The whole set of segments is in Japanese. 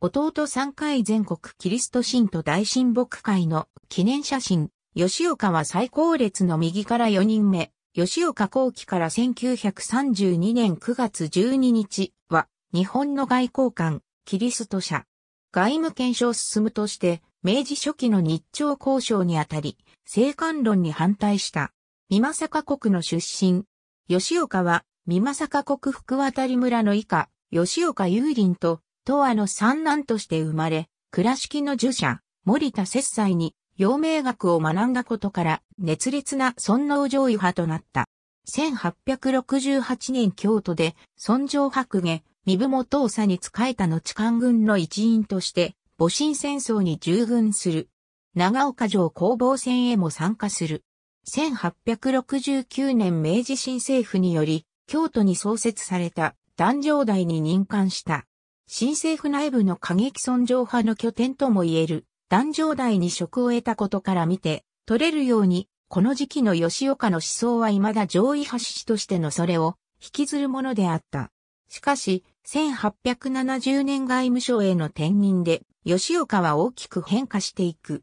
弟3回全国キリスト信徒大神牧会の記念写真、吉岡は最高列の右から4人目、吉岡後期から1932年9月12日は、日本の外交官、キリスト社。外務検証進むとして、明治初期の日朝交渉にあたり、政官論に反対した。三政国の出身。吉岡は、三政国福渡村の以下、吉岡雄林と東亜の三男として生まれ、倉敷の儒者、森田節斎に、陽明学を学んだことから、熱烈な尊王攘夷派となった。1868年京都で、尊上白下、身分も当佐に仕えた後官軍の一員として、戊辰戦争に従軍する。長岡城攻防戦へも参加する。1869年明治新政府により、京都に創設された壇上台に任官した。新政府内部の過激尊重派の拠点とも言える、壇上台に職を得たことから見て、取れるように、この時期の吉岡の思想は未だ上位派志としてのそれを引きずるものであった。しかし、1870年外務省への転任で、吉岡は大きく変化していく。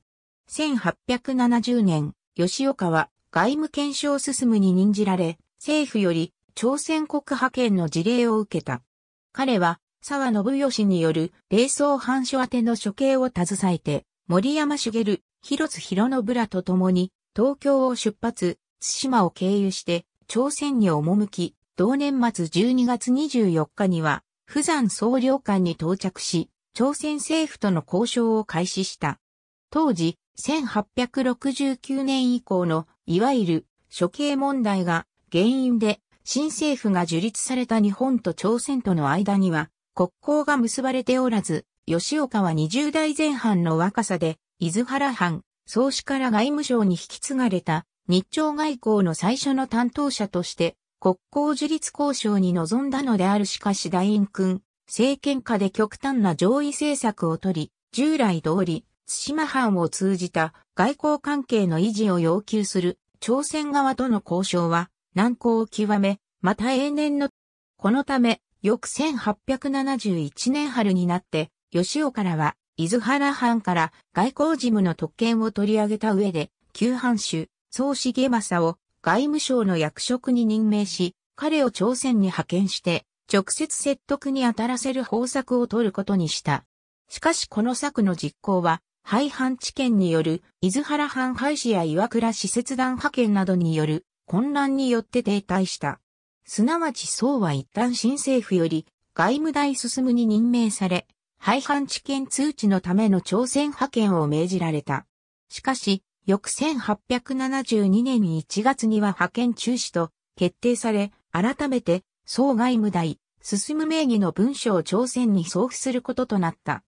1870年、吉岡は外務検証進むに任じられ、政府より朝鮮国派遣の事例を受けた。彼は沢信義による、霊宗藩書宛ての処刑を携えて、森山茂、広津広信らと共に、東京を出発、対馬を経由して、朝鮮に赴き、同年末12月24日には、釜山総領館に到着し、朝鮮政府との交渉を開始した。当時、1869年以降の、いわゆる処刑問題が原因で、新政府が樹立された日本と朝鮮との間には、国交が結ばれておらず、吉岡は20代前半の若さで、伊豆原藩、総司から外務省に引き継がれた、日朝外交の最初の担当者として、国交樹立交渉に臨んだのであるしかし大院君、政権下で極端な上位政策をとり、従来通り、津島藩を通じた外交関係の維持を要求する朝鮮側との交渉は難航を極め、また永年の、このため翌1871年春になって、吉尾からは、伊豆原藩から外交事務の特権を取り上げた上で、旧藩主、総重政を外務省の役職に任命し、彼を朝鮮に派遣して、直接説得に当たらせる方策を取ることにした。しかしこの策の実行は、廃藩置県による、伊豆原藩廃止や岩倉使節団派遣などによる混乱によって停滞した。すなわち宋は一旦新政府より外務大進に任命され、廃藩置県通知のための朝鮮派遣を命じられた。しかし、翌1872年1月には派遣中止と決定され、改めて総外務大、進む名義の文書を朝鮮に送付することとなった。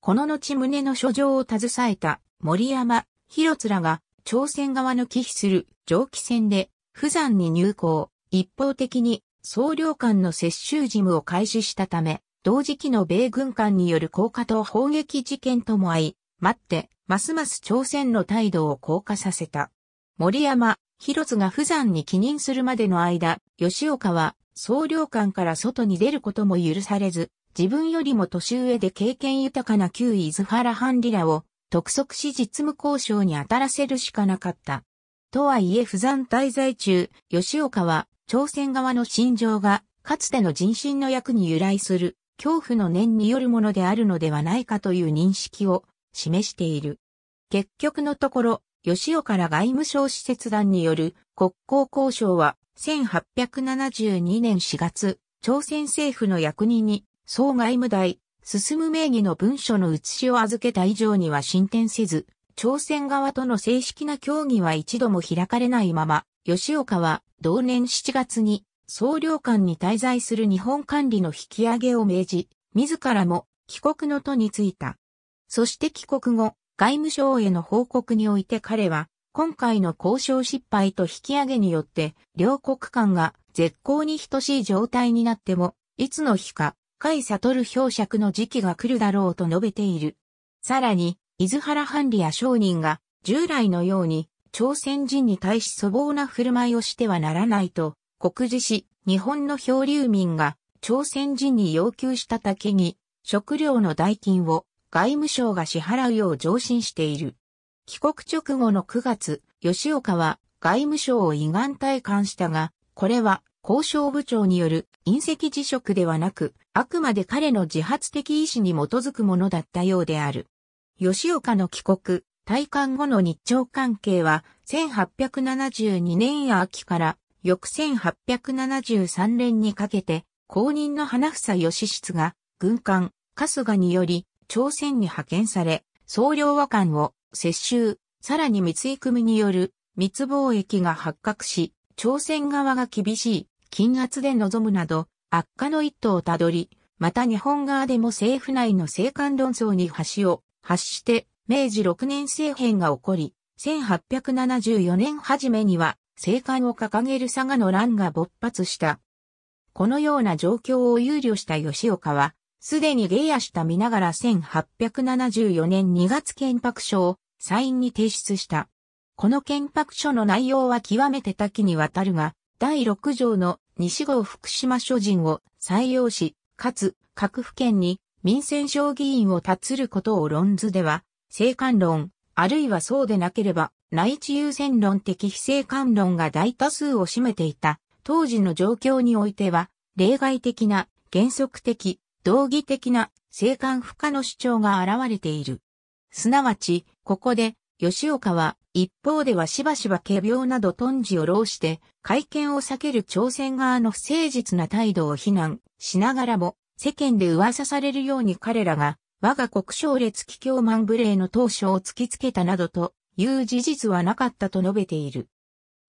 この後胸の書状を携えた森山、広津らが朝鮮側の寄避する蒸気船で、富山に入港。一方的に総領間の接収事務を開始したため、同時期の米軍艦による降下と砲撃事件とも相、い、待って、ますます朝鮮の態度を降下させた。森山、広津が不山に帰任するまでの間、吉岡は総領館から外に出ることも許されず、自分よりも年上で経験豊かな旧伊豆原藩理らを督促し実務交渉に当たらせるしかなかった。とはいえ不山滞在中、吉岡は朝鮮側の心情が、かつての人心の役に由来する、恐怖の念によるものであるのではないかという認識を示している。結局のところ、吉岡ら外務省施設団による国交交渉は1872年4月、朝鮮政府の役人に総外務大、進む名義の文書の写しを預けた以上には進展せず、朝鮮側との正式な協議は一度も開かれないまま、吉岡は同年7月に総領館に滞在する日本管理の引き上げを命じ、自らも帰国の途についた。そして帰国後、外務省への報告において彼は、今回の交渉失敗と引き上げによって、両国間が絶好に等しい状態になっても、いつの日か、海悟漂着の時期が来るだろうと述べている。さらに、伊豆原藩理や商人が、従来のように、朝鮮人に対し粗暴な振る舞いをしてはならないと、告示し、日本の漂流民が朝鮮人に要求したけに、食料の代金を外務省が支払うよう上申している。帰国直後の9月、吉岡は外務省を遺願退官したが、これは交渉部長による隕石辞職ではなく、あくまで彼の自発的意思に基づくものだったようである。吉岡の帰国、退官後の日朝関係は1872年秋から翌1873年にかけて公認の花房義室が軍艦春日により朝鮮に派遣され総領和艦を接収、さらに三井組による密貿易が発覚し朝鮮側が厳しい金圧で臨むなど悪化の一途をたどり、また日本側でも政府内の政官論争に橋を発して明治6年政変が起こり、1874年初めには、政官を掲げる佐賀の乱が勃発した。このような状況を憂慮した吉岡は、すでに下野した見ながら1874年2月憲白書をサインに提出した。この憲白書の内容は極めて多岐にわたるが、第6条の西郷福島諸人を採用し、かつ各府県に民選省議員を立つることを論図では生官論、あるいはそうでなければ、内地優先論的非生官論が大多数を占めていた、当時の状況においては、例外的な、原則的、道義的な、生官不可の主張が現れている。すなわち、ここで、吉岡は、一方ではしばしば軽病など頓時を浪して、会見を避ける朝鮮側の不誠実な態度を非難しながらも、世間で噂されるように彼らが我が国省列気境万部礼の当初を突きつけたなどという事実はなかったと述べている。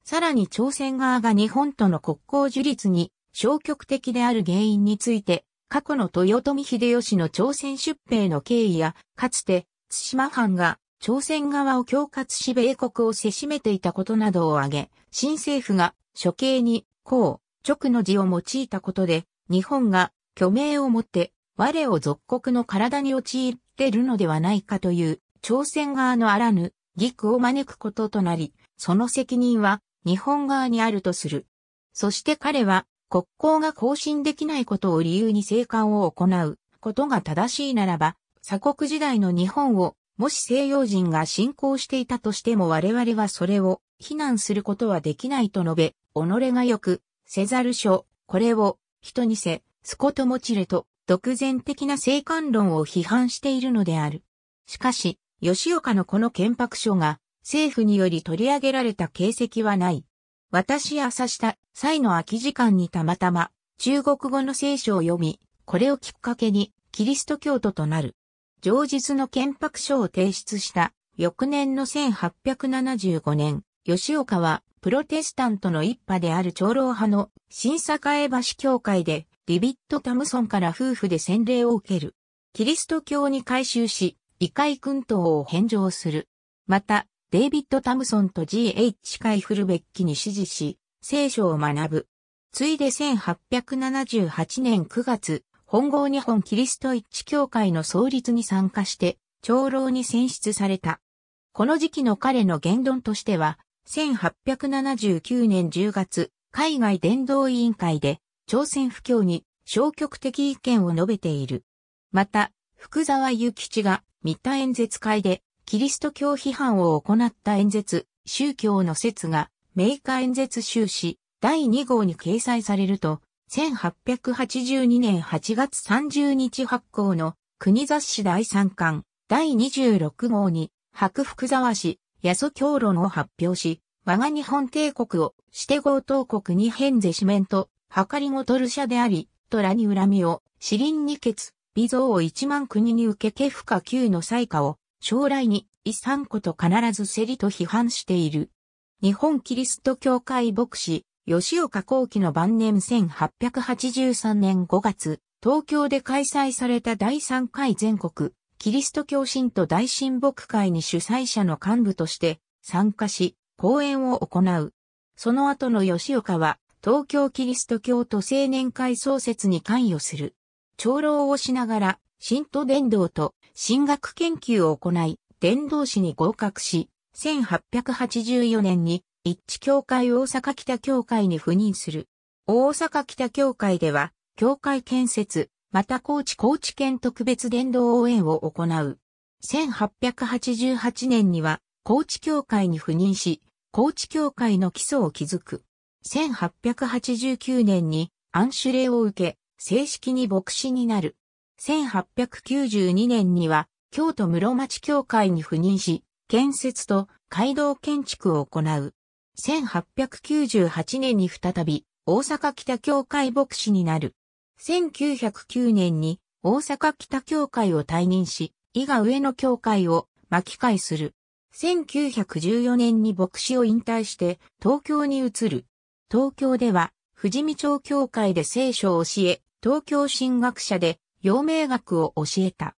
さらに朝鮮側が日本との国交樹立に消極的である原因について、過去の豊臣秀吉の朝鮮出兵の経緯や、かつて、津島藩が朝鮮側を恐喝し米国をせしめていたことなどを挙げ、新政府が処刑に、公、直の字を用いたことで、日本が虚名をもって我を属国の体に陥ってるのではないかという、朝鮮側のあらぬ、義苦を招くこととなり、その責任は日本側にあるとする。そして彼は国交が更新できないことを理由に生還を行うことが正しいならば、鎖国時代の日本をもし西洋人が侵攻していたとしても我々はそれを非難することはできないと述べ、己がよく、せざる書、これを、人にせ、すこともちれと、独善的な性還論を批判しているのである。しかし、吉岡のこの憲白書が政府により取り上げられた形跡はない。私やし下、際の空き時間にたまたま中国語の聖書を読み、これをきっかけにキリスト教徒となる。上述の憲白書を提出した翌年の1875年、吉岡はプロテスタントの一派である長老派の新栄橋教会でデビッド・タムソンから夫婦で洗礼を受ける。キリスト教に改宗し、異界君等を返上する。また、デイビッド・タムソンと G.H. カイフルベッキに支持し、聖書を学ぶ。ついで1878年9月、本郷日本キリスト一致教会の創立に参加して、長老に選出された。この時期の彼の言論としては、1879年10月、海外伝道委員会で、朝鮮不況に消極的意見を述べている。また、福沢諭吉が三田演説会でキリスト教批判を行った演説、宗教の説が、メーカ演説終始、第2号に掲載されると、1882年8月30日発行の国雑誌第3巻第26号に白福沢氏、八祖教論を発表し、我が日本帝国をして強盗国に変ぜしめんと、かりごとる者であり、トらに恨みを、死林に決、微増を一万国に受けケフカ級の最下を、将来に、遺産こと必ずせりと批判している。日本キリスト教会牧師、吉岡幸喜の晩年1883年5月、東京で開催された第3回全国、キリスト教信徒大神牧会に主催者の幹部として参加し、講演を行う。その後の吉岡は東京キリスト教徒青年会創設に関与する。長老をしながら、新都伝道と進学研究を行い、伝道師に合格し、1884年に一致教会大阪北教会に赴任する。大阪北教会では、教会建設、また高知高知県特別伝道応援を行う。1888年には、高知教会に赴任し、高知教会の基礎を築く。1889年に暗種令を受け、正式に牧師になる。1892年には、京都室町教会に赴任し、建設と街道建築を行う。1898年に再び、大阪北教会牧師になる。1909年に大阪北教会を退任し、伊賀上野教会を巻き返する。1914年に牧師を引退して東京に移る。東京では、富士見町教会で聖書を教え、東京神学者で、陽明学を教えた。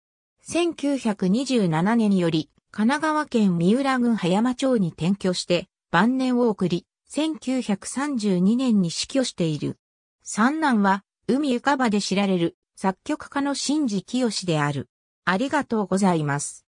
1927年より、神奈川県三浦郡葉山町に転居して、晩年を送り、1932年に死去している。三男は、海浮かばで知られる、作曲家の新次清である。ありがとうございます。